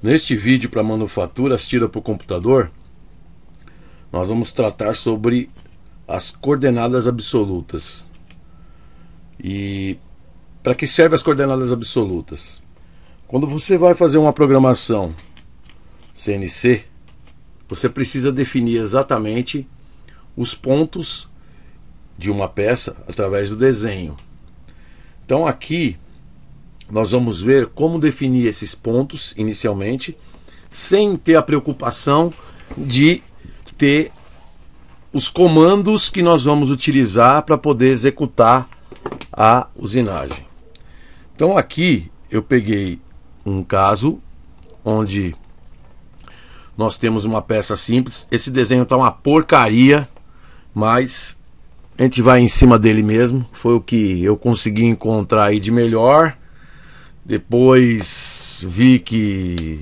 Neste vídeo para manufaturas tira para o computador, nós vamos tratar sobre as coordenadas absolutas. E para que servem as coordenadas absolutas? Quando você vai fazer uma programação CNC, você precisa definir exatamente os pontos de uma peça através do desenho. Então aqui nós vamos ver como definir esses pontos inicialmente, sem ter a preocupação de ter os comandos que nós vamos utilizar para poder executar a usinagem. Então aqui eu peguei um caso onde nós temos uma peça simples. Esse desenho está uma porcaria, mas a gente vai em cima dele mesmo. Foi o que eu consegui encontrar aí de melhor. Depois vi que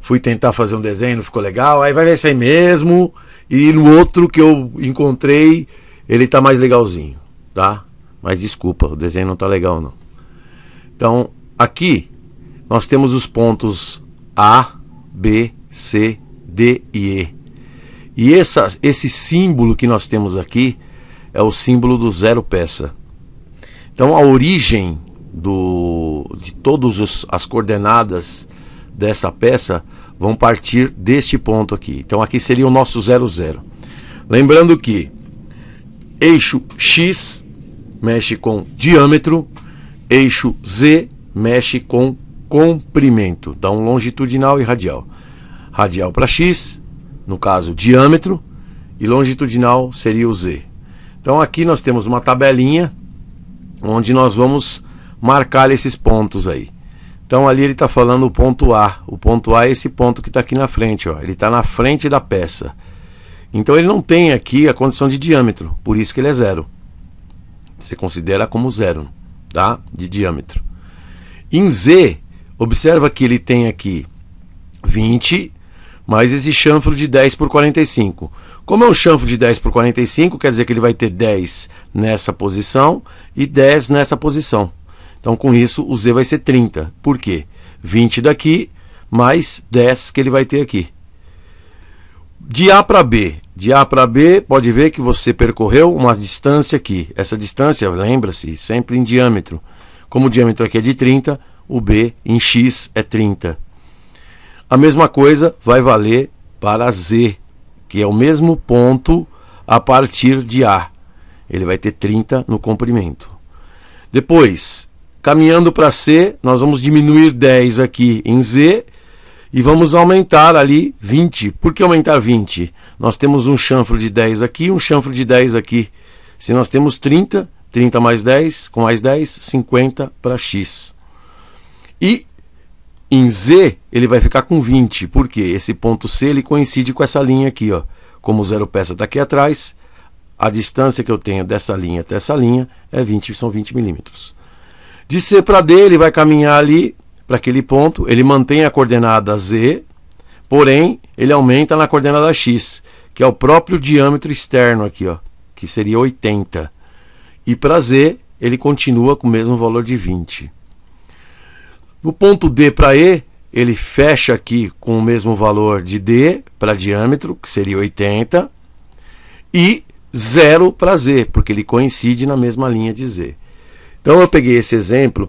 fui tentar fazer um desenho, não ficou legal. Aí vai ver isso aí mesmo. E no outro que eu encontrei, ele tá mais legalzinho, tá? Mas desculpa, o desenho não tá legal não. Então, aqui nós temos os pontos A, B, C, D e E. E essa, esse símbolo que nós temos aqui é o símbolo do zero peça. Então, a origem do de todas as coordenadas dessa peça vão partir deste ponto aqui. Então aqui seria o nosso 00. Lembrando que eixo X mexe com diâmetro, eixo Z mexe com comprimento, então longitudinal e radial. Radial para X, no caso diâmetro, e longitudinal seria o Z. Então aqui nós temos uma tabelinha onde nós vamos marcar esses pontos aí. Então ali ele está falando o ponto A. O ponto A é esse ponto que está aqui na frente, ó. Ele está na frente da peça. Então ele não tem aqui a condição de diâmetro, por isso que ele é zero. Você considera como zero, tá? De diâmetro. Em Z, observa que ele tem aqui 20 mais esse chanfro de 10 por 45. Como é um chanfro de 10 por 45, quer dizer que ele vai ter 10 nessa posição e 10 nessa posição. Então, com isso, o Z vai ser 30. Por quê? 20 daqui mais 10 que ele vai ter aqui. De A para B. De A para B, pode ver que você percorreu uma distância aqui. Essa distância, lembra-se, sempre em diâmetro. Como o diâmetro aqui é de 30, o B em X é 30. A mesma coisa vai valer para Z, que é o mesmo ponto a partir de A. Ele vai ter 30 no comprimento. Depois, Caminhando para C, nós vamos diminuir 10 aqui em Z e vamos aumentar ali 20. Por que aumentar 20? Nós temos um chanfro de 10 aqui um chanfro de 10 aqui. Se nós temos 30, 30 mais 10, com mais 10, 50 para X. E em Z, ele vai ficar com 20, porque esse ponto C ele coincide com essa linha aqui. Ó. Como o zero peça está aqui atrás, a distância que eu tenho dessa linha até essa linha é 20, são 20 milímetros. De C para D, ele vai caminhar ali para aquele ponto, ele mantém a coordenada Z, porém ele aumenta na coordenada X, que é o próprio diâmetro externo aqui, ó, que seria 80. E para Z, ele continua com o mesmo valor de 20. No ponto D para E, ele fecha aqui com o mesmo valor de D para diâmetro, que seria 80, e zero para Z, porque ele coincide na mesma linha de Z. Então eu peguei esse exemplo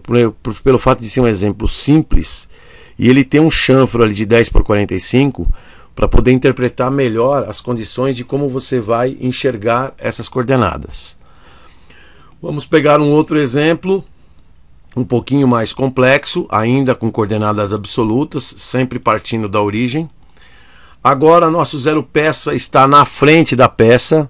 pelo fato de ser um exemplo simples e ele tem um chanfro ali de 10 por 45 para poder interpretar melhor as condições de como você vai enxergar essas coordenadas. Vamos pegar um outro exemplo, um pouquinho mais complexo, ainda com coordenadas absolutas, sempre partindo da origem. Agora nosso zero peça está na frente da peça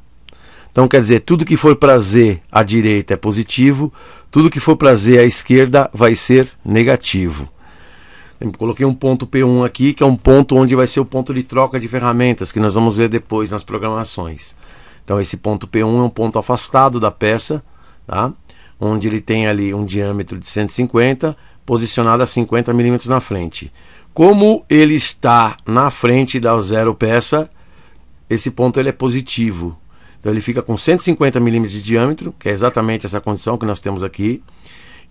então, quer dizer, tudo que for prazer à direita é positivo, tudo que for prazer à esquerda vai ser negativo. Eu coloquei um ponto P1 aqui, que é um ponto onde vai ser o ponto de troca de ferramentas, que nós vamos ver depois nas programações. Então, esse ponto P1 é um ponto afastado da peça, tá? onde ele tem ali um diâmetro de 150, posicionado a 50 milímetros na frente. Como ele está na frente da zero peça, esse ponto ele é positivo, então ele fica com 150 milímetros de diâmetro, que é exatamente essa condição que nós temos aqui,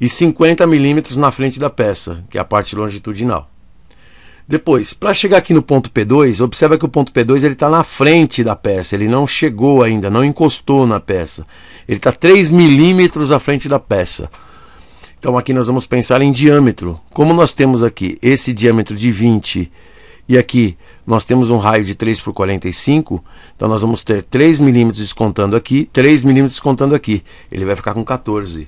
e 50 milímetros na frente da peça, que é a parte longitudinal. Depois, para chegar aqui no ponto P2, observa que o ponto P2 está na frente da peça, ele não chegou ainda, não encostou na peça. Ele está 3 milímetros à frente da peça. Então aqui nós vamos pensar em diâmetro. Como nós temos aqui esse diâmetro de 20 milímetros, e aqui nós temos um raio de 3 por 45, então nós vamos ter 3 milímetros descontando aqui, 3 milímetros descontando aqui. Ele vai ficar com 14.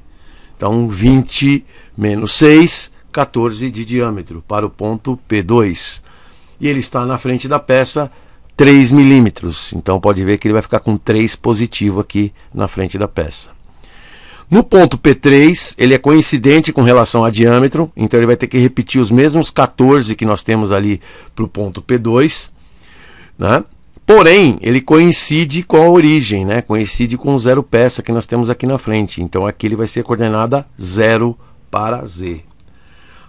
Então 20 menos 6, 14 de diâmetro para o ponto P2. E ele está na frente da peça 3 milímetros, então pode ver que ele vai ficar com 3 positivo aqui na frente da peça. No ponto P3, ele é coincidente com relação a diâmetro, então ele vai ter que repetir os mesmos 14 que nós temos ali para o ponto P2. Né? Porém, ele coincide com a origem, né? coincide com o zero peça que nós temos aqui na frente. Então aqui ele vai ser coordenada 0 para Z.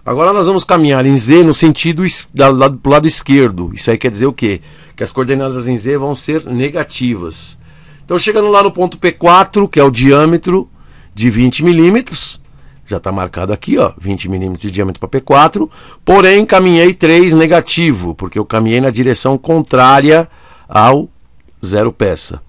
Agora nós vamos caminhar em Z no sentido do lado, lado esquerdo. Isso aí quer dizer o quê? Que as coordenadas em Z vão ser negativas. Então chegando lá no ponto P4, que é o diâmetro, de 20 milímetros, já está marcado aqui, ó, 20 milímetros de diâmetro para P4, porém caminhei 3 negativo, porque eu caminhei na direção contrária ao zero peça.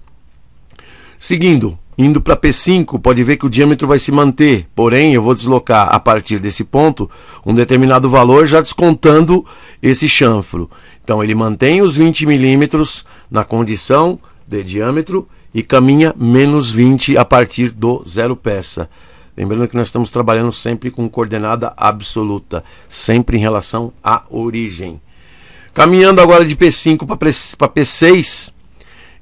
Seguindo, indo para P5, pode ver que o diâmetro vai se manter, porém eu vou deslocar a partir desse ponto um determinado valor já descontando esse chanfro. Então ele mantém os 20 milímetros na condição de diâmetro e caminha menos 20 a partir do zero peça. Lembrando que nós estamos trabalhando sempre com coordenada absoluta, sempre em relação à origem. Caminhando agora de P5 para P6,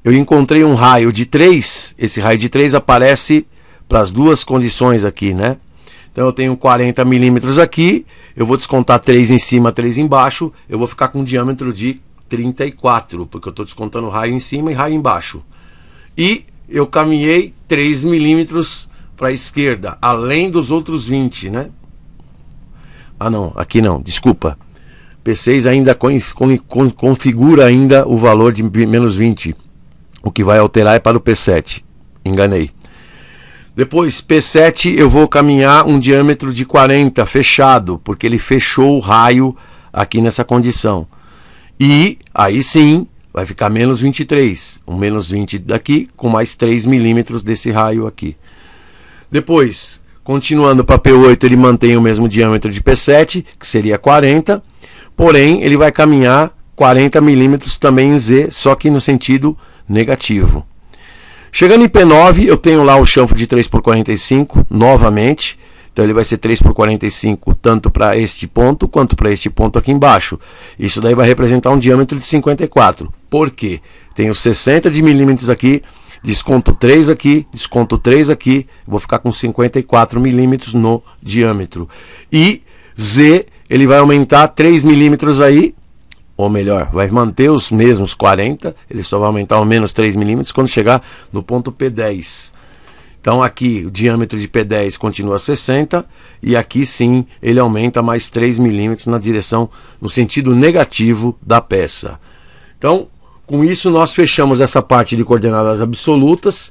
eu encontrei um raio de 3. Esse raio de 3 aparece para as duas condições aqui, né? Então eu tenho 40 milímetros aqui, eu vou descontar 3 em cima, 3 embaixo, eu vou ficar com um diâmetro de 34, porque eu estou descontando raio em cima e raio embaixo. E eu caminhei 3 milímetros para a esquerda, além dos outros 20, né? Ah não, aqui não, desculpa. P6 ainda con con configura ainda o valor de menos 20. O que vai alterar é para o P7. Enganei. Depois, P7 eu vou caminhar um diâmetro de 40 fechado, porque ele fechou o raio aqui nessa condição. E aí sim, vai ficar menos 23, um menos 20 daqui, com mais 3 milímetros desse raio aqui. Depois, continuando para P8, ele mantém o mesmo diâmetro de P7, que seria 40, porém ele vai caminhar 40 milímetros também em Z, só que no sentido negativo. Chegando em P9, eu tenho lá o chanfo de 3 por 45 novamente. Então ele vai ser 3 por 45 tanto para este ponto quanto para este ponto aqui embaixo. Isso daí vai representar um diâmetro de 54. Por quê? Tenho 60 de milímetros aqui, desconto 3 aqui, desconto 3 aqui, vou ficar com 54 milímetros no diâmetro. E Z, ele vai aumentar 3 milímetros aí, ou melhor, vai manter os mesmos 40, ele só vai aumentar ao menos 3 milímetros quando chegar no ponto P10. Então aqui o diâmetro de P10 continua 60 e aqui sim ele aumenta mais 3 milímetros na direção, no sentido negativo da peça. Então com isso, nós fechamos essa parte de coordenadas absolutas,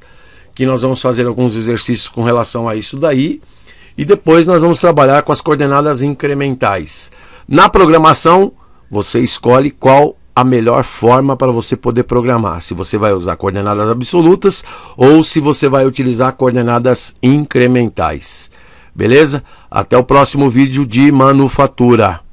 que nós vamos fazer alguns exercícios com relação a isso daí. E depois nós vamos trabalhar com as coordenadas incrementais. Na programação, você escolhe qual a melhor forma para você poder programar. Se você vai usar coordenadas absolutas ou se você vai utilizar coordenadas incrementais. Beleza? Até o próximo vídeo de manufatura.